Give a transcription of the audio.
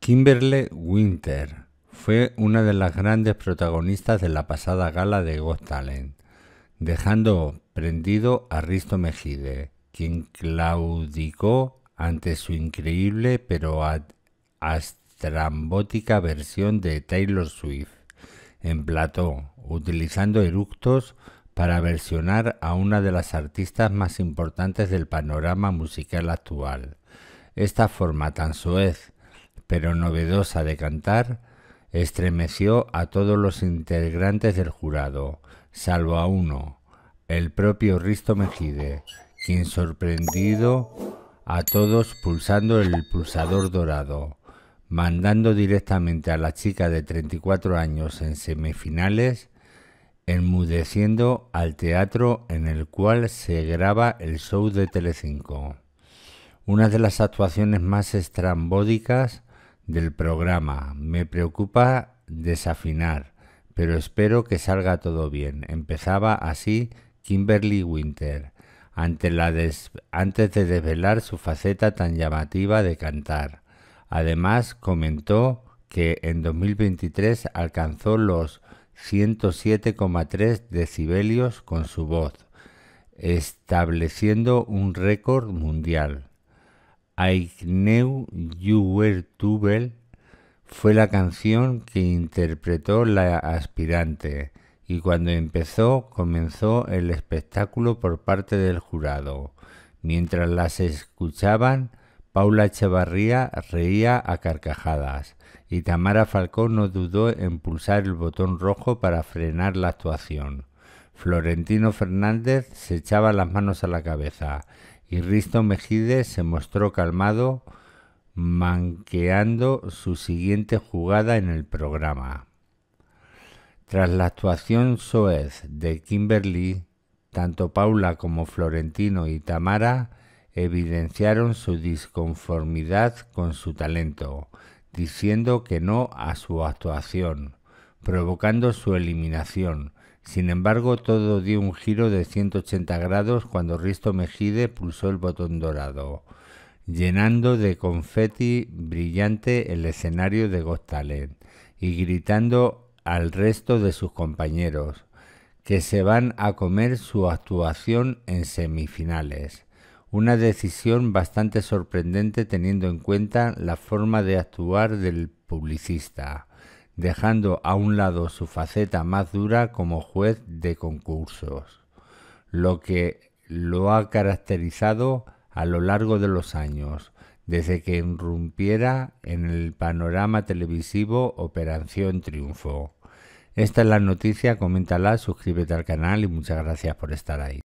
Kimberly Winter fue una de las grandes protagonistas de la pasada gala de Got Talent, dejando prendido a Risto Mejide, quien claudicó ante su increíble pero astrambótica versión de Taylor Swift en plató, utilizando eructos para versionar a una de las artistas más importantes del panorama musical actual. Esta forma tan suez, pero novedosa de cantar, estremeció a todos los integrantes del jurado, salvo a uno, el propio Risto Mejide, quien sorprendido a todos pulsando el pulsador dorado, mandando directamente a la chica de 34 años en semifinales enmudeciendo al teatro en el cual se graba el show de Telecinco. Una de las actuaciones más estrambódicas del programa. Me preocupa desafinar, pero espero que salga todo bien. Empezaba así Kimberly Winter, antes de desvelar su faceta tan llamativa de cantar. Además, comentó que en 2023 alcanzó los 107,3 decibelios con su voz, estableciendo un récord mundial. Aikneu Knew fue la canción que interpretó la aspirante y cuando empezó comenzó el espectáculo por parte del jurado. Mientras las escuchaban, Paula Echevarría reía a carcajadas y Tamara Falcón no dudó en pulsar el botón rojo para frenar la actuación. Florentino Fernández se echaba las manos a la cabeza y Risto Mejide se mostró calmado, manqueando su siguiente jugada en el programa. Tras la actuación soez de Kimberly, tanto Paula como Florentino y Tamara evidenciaron su disconformidad con su talento, diciendo que no a su actuación, provocando su eliminación. Sin embargo, todo dio un giro de 180 grados cuando Risto Mejide pulsó el botón dorado, llenando de confeti brillante el escenario de Got y gritando al resto de sus compañeros que se van a comer su actuación en semifinales. Una decisión bastante sorprendente teniendo en cuenta la forma de actuar del publicista, dejando a un lado su faceta más dura como juez de concursos, lo que lo ha caracterizado a lo largo de los años, desde que irrumpiera en el panorama televisivo Operación Triunfo. Esta es la noticia, coméntala, suscríbete al canal y muchas gracias por estar ahí.